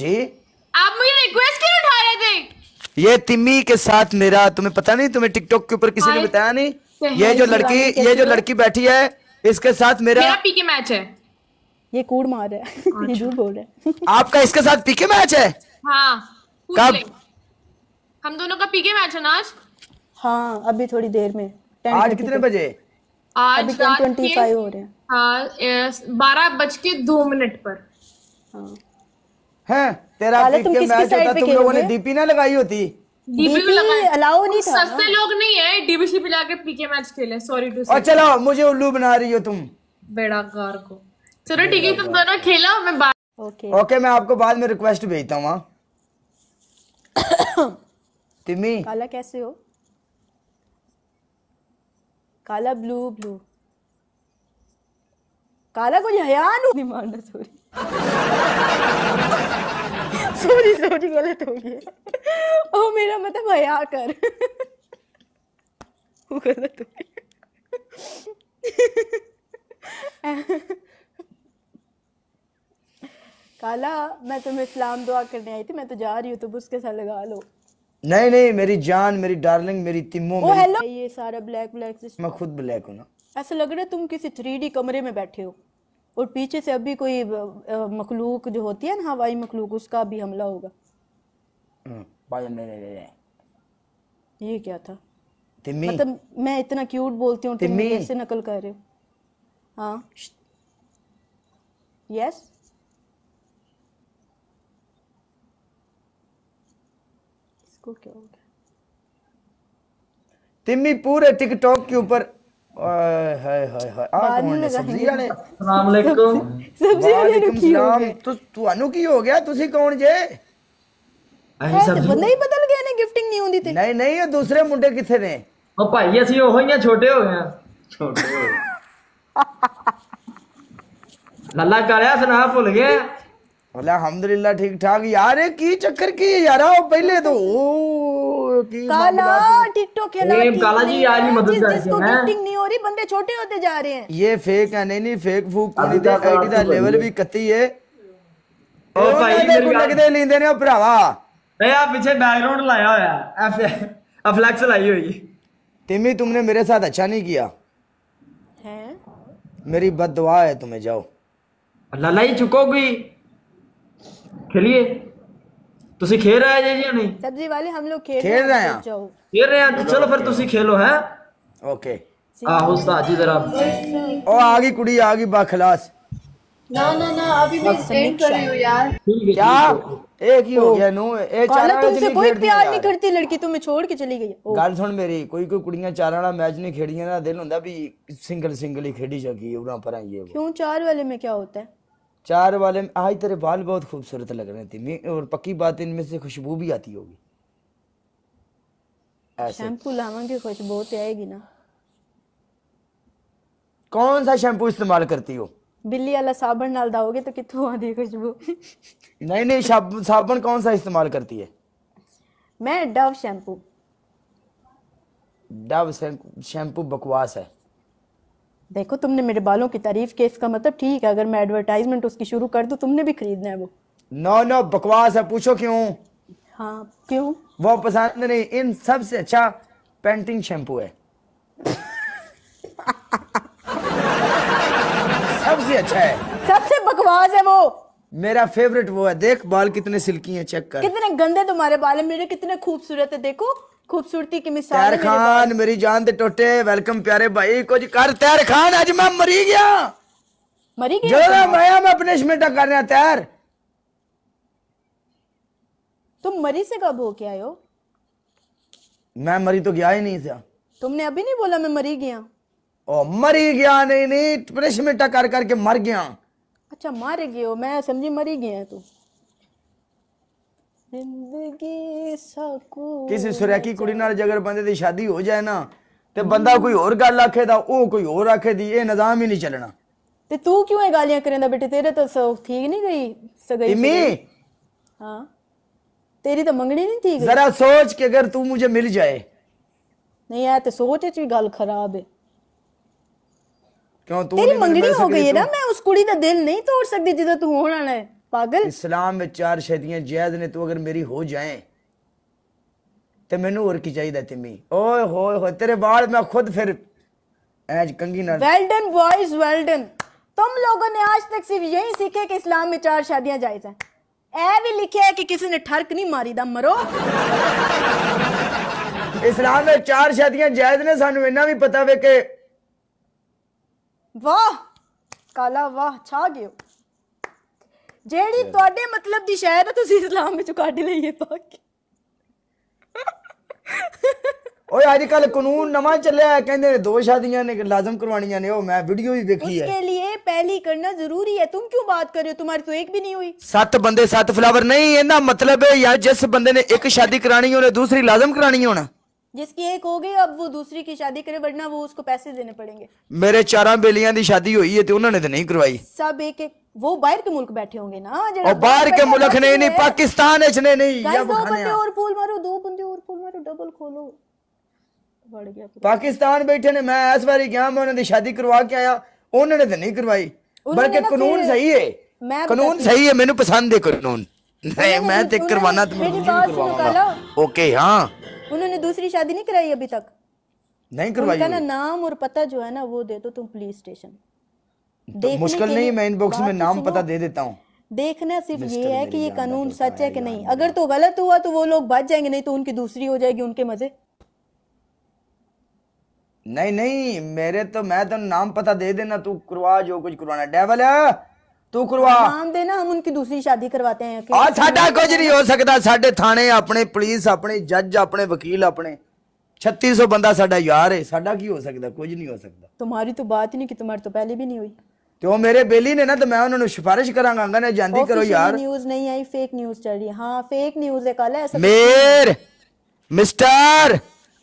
जी आप मुझे रिक्वेस्ट क्यों उठा रहे थे ये तिमी के साथ मेरा तुम्हें पता नहीं तुम्हें टिकटॉक के ऊपर किसी ने हाँ, बताया नहीं तो हाँ, ये जो लड़की ये जो लड़की बैठी है इसके साथ मेरा मेरा पीके मैच है ये कूड़ मार रहा है ये अच्छा। झूठ बोल रहा है आपका इसके साथ पीके मैच है हाँ कब हम दोनों का पीके मैच है ना आज हाँ अभी थोड़ी देर में आज कितने बजे आज ट्वेंटी फाइव हो रहे हैं हाँ, बारह बज के दो मिनट पर हाँ हैं तेरा तुम किसकी साइड पे तुम लोगों ने डीपी ना लगाई होती अलाउ नहीं था मैं आपको बाद में रिक्वेस्ट भेजता हूँ तिमी हाँ। काला कैसे हो काला ब्लू ब्लू काला कुछ हया नहीं मानना सॉरी सॉरी सॉरी गलत हो गया ओ मेरा मतलब हया कर वो गलत हो गया काला मैं तुम्हें सलाम दुआ करने आई थी मैं तो जा रही हूँ तुम उसके साथ लगा लो नहीं नहीं मेरी जान मेरी डार्लिंग मेरी तिमो ओ हेलो ये सारा ब्लैक ब्लैक मैं खुद ब्लैक हूँ ना ऐसा लग रहा है तुम किसी थ्री कमरे में बैठे हो और पीछे से अभी कोई मखलूक जो होती है ना हवाई मखलूक उसका भी हमला होगा हम्म, ये क्या था मतलब मैं इतना क्यूट बोलती हूँ तुम कैसे नकल कर रहे हो हाँ यस इसको क्या हो गया तिमी पूरे टिकटॉक के ऊपर ਹਾਏ ਹਾਏ ਹਾਏ ਹਾਏ ਆ ਕੌਣ ਨੇ ਸਬਜ਼ੀ ਵਾਲੇ ਅਸਲਾਮ ਅਲੈਕੁਮ ਸਬਜ਼ੀ ਵਾਲੇ ਨੂੰ ਕੀ ਹੋ ਗਿਆ ਤੁਹਾਨੂੰ ਕੀ ਹੋ ਗਿਆ ਤੁਸੀਂ ਕੌਣ ਜੇ ਅਸੀਂ ਸਬਜ਼ੀ ਬੰਦਾ ਹੀ ਬਦਲ ਗਏ ਨੇ ਗਿਫਟਿੰਗ ਨਹੀਂ ਹੁੰਦੀ ਤੇ ਨਹੀਂ ਨਹੀਂ ਇਹ ਦੂਸਰੇ ਮੁੰਡੇ ਕਿੱਥੇ ਨੇ ਉਹ ਭਾਈ ਅਸੀਂ ਉਹ ਹੀ ਆ ਛੋਟੇ ਹੋ ਗਏ ਛੋਟੇ ਲੱਲਾ ਕਾਲਿਆ ਸੁਣਾ ਭੁੱਲ ਗਿਆ ਅੱਲਾ ਅਲਹਮਦੁਲਿਲਾ ਠੀਕ ਠਾਕ ਯਾਰ ਇਹ ਕੀ ਚੱਕਰ ਕੀ ਯਾਰ ਉਹ ਪਹਿਲੇ ਤੋਂ की काला टिकटॉक है ना काला जी आज मदद कर जिसको गिफ्टिंग नहीं हो रही बंदे छोटे होते जा रहे हैं ये फेक है नहीं नहीं फेक फूक कोई दा आईडी का लेवल भी कत्ती है ओ भाई मेरे को लगदे लेंदे ने भरावा ए आ पीछे बैकग्राउंड लाया होया एफ अफ्लेक्स लाई हुई टिमी तुमने मेरे साथ अच्छा नहीं किया हैं मेरी बददुआ है तुम्हें जाओ ही चुकोगी खेलिए ਤੁਸੀਂ ਖੇਡ ਰਹੇ ਜੇ ਜੀ ਨਹੀਂ ਸਬਜ਼ੀ ਵਾਲੇ ਹਮ ਲੋਕ खेल ਰਹੇ ਹਾਂ ਖੇਡ ਰਹੇ ਹਾਂ ਚਲੋ ਫਿਰ ਤੁਸੀਂ ਖੇਲੋ ਹੈ ਓਕੇ ਆਹੋ ਉਸਤਾਦ ਜੀ ਜ਼ਰਾ ओ आ गई कुड़ी आ गई बाखलास ਨਾ ਨਾ ना अभी मैं सेंड ਕਰ ਰਹੀ हूँ ਯਾਰ ਠੀਕ ਹੈ क्या एक ही हो गया नू ए काला चार तुमसे कोई प्यार नहीं करती लड़की तुम्हें छोड़ के चली गई है। ओ, ਗੱਲ ਸੁਣ ਮੇਰੀ ਕੋਈ ਕੋਈ ਕੁੜੀਆਂ ਚਾਰਾਂ ਵਾਲਾ ਮੈਚ ਨਹੀਂ ਖੇਡੀਆਂ ਦਾ ਦਿਲ ਹੁੰਦਾ ਵੀ ਸਿੰਗਲ ਸਿੰਗਲ ਹੀ ਖੇਡੀ ਜਾਗੀ ਉਹਨਾਂ ਪਰਾਂ ਇਹ क्यों चार वाले में क्या होता है चार वाले में आज तेरे बाल बहुत खूबसूरत लग रहे थे और पक्की बात इनमें से खुशबू भी आती होगी शैम्पू लावा की खुशबू तो आएगी ना कौन सा शैम्पू इस्तेमाल करती हो बिल्ली वाला साबुन नाल दाओगे तो कितों आती खुशबू नहीं नहीं साबुन कौन सा इस्तेमाल करती है मैं डव शैम्पू डव शैम्पू बकवास है देखो तुमने मेरे बालों की तारीफ की इसका मतलब ठीक है अगर मैं एडवर्टाइजमेंट उसकी शुरू कर दू तुमने भी खरीदना है वो नो नो बकवास है पूछो क्यों हाँ क्यों वो पसंद नहीं इन सबसे अच्छा पेंटिंग शैम्पू है सबसे अच्छा है सबसे बकवास है वो मेरा फेवरेट वो है देख बाल कितने सिल्की हैं चेक कर कितने गंदे तुम्हारे बाल है मेरे कितने खूबसूरत है देखो ਖੂਬਸੂਰਤੀ ਕੀ ਮਿਸਾਲ ਤੈਰ ਖਾਨ ਮੇਰੀ ਜਾਨ ਦੇ ਟੋਟੇ ਵੈਲਕਮ ਪਿਆਰੇ ਭਾਈ ਕੁਝ ਕਰ ਤੈਰ ਖਾਨ ਅੱਜ ਮੈਂ मरी गया ਮਰੀ ਗਿਆ मैं मैं अपने ਪਨਿਸ਼ਮੈਂਟ कर रहा तैर तुम मरी से कब होके आए हो मैं मरी तो गया ही नहीं था तुमने अभी नहीं बोला मैं मरी गया ओ मरी गया नहीं नहीं पनिशमेंटा कर करके मर गया अच्छा मर गए हो मैं समझी मरी गया तू ਜ਼ਿੰਦਗੀ ਸਕੂ ਕਿਸੇ ਸੁਰਿਆਕੀ ਕੁੜੀ ਨਾਲ ਜਗਰ ਬੰਦੇ ਦੀ ਸ਼ਾਦੀ ਹੋ ਜਾਏ ਨਾ ਤੇ ਬੰਦਾ ਕੋਈ ਹੋਰ ਗੱਲ ਆਖੇ ਦਾ ਉਹ ਕੋਈ ਹੋਰ ਆਖੇ ਦੀ ਇਹ ਨਿਜ਼ਾਮ ਹੀ ਨਹੀਂ ਚੱਲਣਾ ਤੇ ਤੂੰ ਕਿਉਂ ਇਹ ਗਾਲੀਆਂ ਕਰੇਂਦਾ ਬੇਟੇ ਤੇਰੇ ਤਾਂ ਸੋ ਠੀਕ ਨਹੀਂ ਗਈ ਸਗਈ ਇਮੀ ਹਾਂ ਤੇਰੀ ਤਾਂ ਮੰਗਣੀ ਨਹੀਂ ਠੀਕ ਜ਼ਰਾ ਸੋਚ ਕਿ ਅਗਰ ਤੂੰ ਮੈਨੂੰ ਮਿਲ ਜਾਏ ਨਹੀਂ ਆ ਤੇ ਸੋਚ ਚ ਵੀ ਗੱਲ ਖਰਾਬ ਹੈ ਕਿਉਂ ਤੂੰ ਤੇਰੀ ਮੰਗਣੀ ਹੋ ਗਈ ਹੈ ਨਾ ਮੈਂ ਉਸ ਕੁੜੀ ਦਾ ਦਿਲ ਨਹੀਂ ਤੋੜ ਸਕਦੀ ਜਿਹਦਾ ਤੂੰ ਹੋਣ ਵਾਲਾ ਹੈ ਪਾਗਲ ਇਸਲਾਮ ਵਿੱਚ ਚਾਰ ਸ਼ੈਦੀਆਂ ਜਾਇਜ਼ ਨੇ ਤੂੰ ਅਗਰ ਮੇਰੀ ਹੋ ਜਾਏ ਤੇ ਮੈਨੂੰ ਹੋਰ ਕੀ ਚਾਹੀਦਾ ਤੈਨੂੰ ਓਏ ਹੋਏ ਹੋਏ ਤੇਰੇ ਵਾਲ ਮੈਂ ਖੁਦ ਫਿਰ ਐਜ ਕੰਗੀ ਨਾਲ well done boys well done तुम लोगों ने आज तक सिर्फ यही सीखे कि इस्लाम में चार शादियां जायज हैं ऐ भी लिखे है कि किसी ने ठरक नहीं मारी दा मरो इस्लाम में चार शादियां जायज ने सानू इना भी पता वे के वाह काला वाह छा गयो ਜਿਹੜੀ ਤੁਹਾਡੇ ਮਤਲਬ ਦੀ ਸ਼ਾਇਦ ਹੈ ਤੁਸੀਂ ਇਸਲਾਮ ਵਿੱਚੋਂ ਕੱਢ ਲਈਏ ਪਾਕ ਓਏ ਅੱਜ ਕੱਲ ਕਾਨੂੰਨ ਨਵਾਂ ਚੱਲਿਆ ਕਹਿੰਦੇ ਦੋ ਸ਼ਾਦੀਆਂ ਨੇ ਲਾਜ਼ਮ ਕਰਵਾਣੀਆਂ ਨੇ ਉਹ मैं वीडियो भी देखी है उसके लिए पहली करना जरूरी है तुम क्यों बात कर रहे हो तुम्हारी तो एक भी नहीं हुई सत बंदे सत फ्लावर नहीं ਇਹਦਾ ਮਤਲਬ ਹੈ ਯਾਰ ਜਿਸ ਬੰਦੇ ਨੇ ਇੱਕ ਸ਼ਾਦੀ ਕਰਾਣੀ ਉਹਨੇ ਦੂਸਰੀ ਲਾਜ਼ਮ ਕਰਾਣੀ ਹੋਣਾ जिसकी एक हो गई अब वो दूसरी की शादी करे वरना वो उसको पैसे देने पड़ेंगे मेरे चारा बेलियां की शादी हुई है तो उन्होंने तो नहीं करवाई सब एक एक वो बाहर के मुल्क बैठे होंगे ना ओ बाहर के मुल्क नहीं नहीं पाकिस्तान है नहीं दो बंदे और पूल मारो दो बंदे और पूल मारो डबल खोलो पाकिस्तान बैठे ने मैं इस बारी गया मैं उन्होंने शादी करवा के आया उन्होंने तो नहीं करवाई बल्कि कानून सही है कानून सही है मेनू पसंद है कानून मैं तो करवाना तो ओके हां उन्होंने दूसरी शादी नहीं कराई अभी तक नहीं करवाई ना नाम और पता जो है ना वो दे दो तुम पुलिस स्टेशन तो मुश्किल नहीं मैं इनबॉक्स में नाम पता दे देता हूँ देखना सिर्फ ये है कि ये कानून सच है कि नहीं अगर तो गलत हुआ तो वो लोग बच जाएंगे नहीं तो उनकी दूसरी हो जाएगी उनके मजे नहीं नहीं मेरे तो मैं तो नाम पता दे देना तू करवा जो कुछ करवाना डेवल है ਤੂੰ ਕਰਵਾ ਨਾਮ ਦੇ ਨਾ ਹਮ ਉਨਕੀ ਦੂਸਰੀ ਸ਼ਾਦੀ ਕਰਵਾਤੇ ਹੈ ਆ ਸਾਡਾ ਕੁਝ ਨਹੀਂ ਹੋ ਸਕਦਾ ਸਾਡੇ ਥਾਣੇ ਆਪਣੇ ਪੁਲਿਸ ਆਪਣੇ ਜੱਜ ਆਪਣੇ ਵਕੀਲ ਆਪਣੇ बंदा साडा यार है साडा की हो सकता कुछ नहीं हो सकता तुम्हारी तो बात ही नहीं ਕਿ तुम्हारी तो पहले भी नहीं हुई तो मेरे बेली ने ना तो मैं उन्होंने सिफारिश करा गा ने जानी करो यार न्यूज नहीं आई फेक न्यूज चल रही हाँ फेक न्यूज है कल ऐसा मेर मिस्टर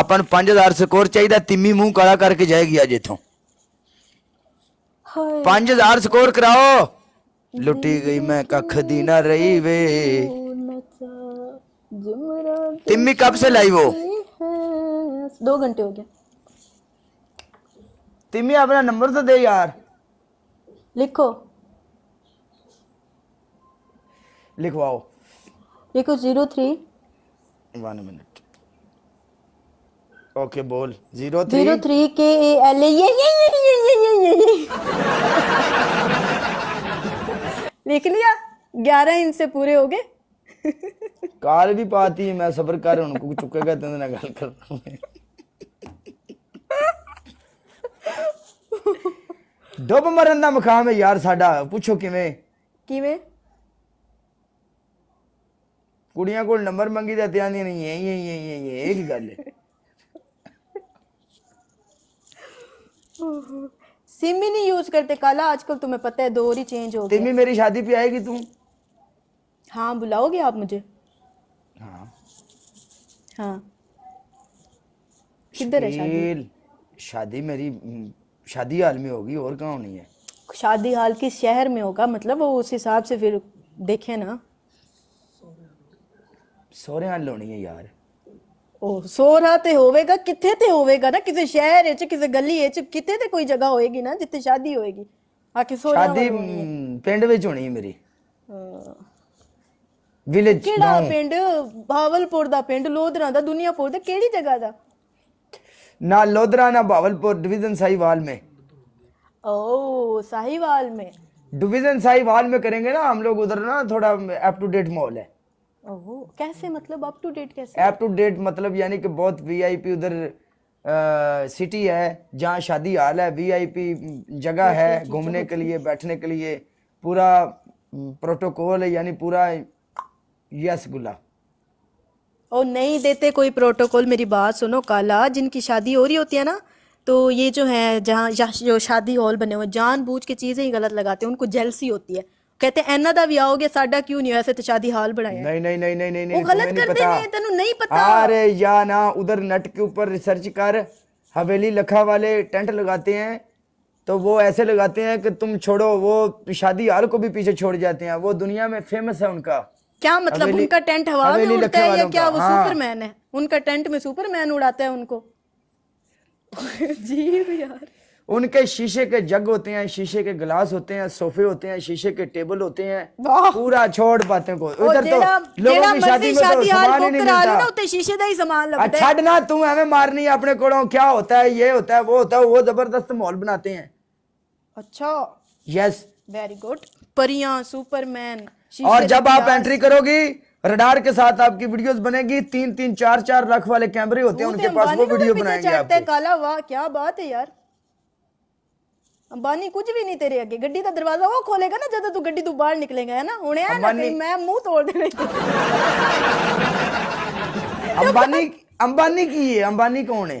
अपन पांच हजार स्कोर चाहिए तिमी मुंह कला करके जाएगी अज इतो पांच हजार स्कोर कराओ लुटी गई मैं कख दी ना रही वे तिमी कब से लाई वो दो घंटे हो गया तिमी अपना नंबर तो दे यार लिखो लिखवाओ लिखो zero three one minute okay बोल zero three zero three K A L A ये ये ये ये ये ये ये ये लिख लिया ग्यारह से पूरे हो गए कार भी पाती है मैं सफर कर उनको गए तो ना गल कर रहा हूँ डुब मरण का मुकाम है यार साडा पूछो ਕਿਵੇਂ ਕਿਵੇਂ ਕੁੜੀਆਂ ਕੋਲ ਨੰਬਰ ਮੰਗੀ ਤਾਂ ਧਿਆਨ ਨਹੀਂ ये ये ये ये ਇਹ ਕੀ ਗੱਲ ਹੈ सिम नहीं यूज करते काला आजकल तुम्हें पता है दौर ही चेंज हो गए सिमी मेरी शादी पे आएगी तू हां बुलाओगे आप मुझे हां हां किधर है शादी शादी मेरी शादी हाल में होगी और कहाँ होनी है शादी हाल किस शहर में होगा मतलब वो उस हिसाब से फिर देखें ना ਸਹੁਰੇ ਹਾਲ ਹੋਣੀ ਹੈ ਯਾਰ ਉਹ ਸੋਹਰਾ ਤੇ ਹੋਵੇਗਾ ਕਿੱਥੇ ਤੇ ਹੋਵੇਗਾ ਨਾ ਕਿਸੇ ਸ਼ਹਿਰ ਵਿੱਚ ਕਿਸੇ ਗਲੀ ਵਿੱਚ ਕਿਤੇ ਤੇ ਕੋਈ ਜਗ੍ਹਾ ਹੋਏਗੀ ਨਾ ਜਿੱਥੇ ਸ਼ਾਦੀ ਹੋਏਗੀ ਆ ਕਿ ਸੋਹਰਾ ਸ਼ਾਦੀ ਪਿੰਡ ਵਿੱਚ ਹੋਣੀ ਹੈ ਮੇਰੀ ਵਿਲੇਜ ਕਿਹੜਾ ਪਿੰਡ ਭਾਵਲਪੁਰ ਦਾ ਪਿੰਡ ਲੋਧਰਾ ਦਾ ਦੁਨੀਆਪੁਰ ਦਾ ਕਿਹੜੀ ਜਗ੍ਹਾ ਦਾ ना लोधरा ना बावलपुर डिवीजन साहिवाल में ओ साहिवाल में डिवीजन साहिवाल में करेंगे ना हम लोग उधर ना थोड़ा अप टू डेट मॉल है ओ, कैसे मतलब अप टू डेट कैसे अप टू डेट मतलब यानी कि बहुत वीआईपी उधर सिटी है जहाँ शादी हाल है वीआईपी जगह है घूमने के तो लिए बैठने के लिए पूरा प्रोटोकॉल है यानी पूरा यस गुला और नहीं देते कोई प्रोटोकॉल मेरी बात सुनो काला जिनकी शादी हो रही होती है ना तो ये जो है जहाँ जो शादी हॉल बने हुए जान बूझ के चीज़ें ही गलत लगाते हैं उनको जेलसी होती है कहते हैं ਦਾ भी आओगे ਗਿਆ क्यों नहीं ऐसे तो शादी हॉल बनाया नहीं नहीं नहीं नहीं नहीं ਨਹੀਂ ਨਹੀਂ ਉਹ ਗਲਤ ਕਰਦੇ ਨੇ ਤੈਨੂੰ ਨਹੀਂ अरे या ना उधर नट के ऊपर रिसर्च कर हवेली लखा वाले टेंट लगाते हैं तो वो ऐसे लगाते हैं कि तुम छोड़ो वो शादी हाल को भी पीछे छोड़ जाते हैं वो दुनिया में फेमस है उनका क्या मतलब उनका टेंट हवा में उड़ता है या क्या वो हाँ। सुपरमैन है उनका टेंट में सुपरमैन उड़ाता है उनको जी यार उनके शीशे के जग होते हैं शीशे के गिलास होते हैं सोफे होते हैं शीशे के टेबल होते हैं पूरा छोड़ पाते को इधर तो लोगों की शादी में तो सामान ही नहीं मिलता शीशे का ही सामान लगता है ना तू हमें मारनी है अपने कोड़ों क्या होता है ये होता है वो होता है वो जबरदस्त माहौल बनाते हैं अच्छा यस वेरी गुड परियां सुपरमैन और जब आप एंट्री करोगी रडार के साथ आपकी वीडियोस बनेगी तीन तीन चार चार लाख वाले कैमरे होते हैं उनके तो पास वो वीडियो बनाएंगे काला वाह क्या बात है यार अंबानी कुछ भी नहीं तेरे आगे गड्डी का दरवाजा वो खोलेगा ना जब तू गड्डी तू बाहर निकलेगा है ना उन्हें है ना मैं मुंह तोड़ देने अंबानी अंबानी की है अंबानी कौन है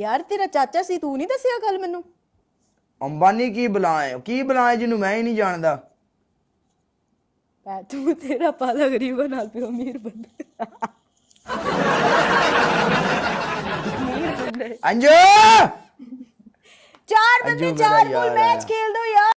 यार तेरा चाचा सी तू नहीं दसिया कल मेनू अंबानी की बुलाए की बुलाए ਜਿਹਨੂੰ मैं ही नहीं जानता मैं तू तो तेरा पाला गरीब बना पे अमीर बन अंजू चार बंदे चार बॉल मैच खेल दो यार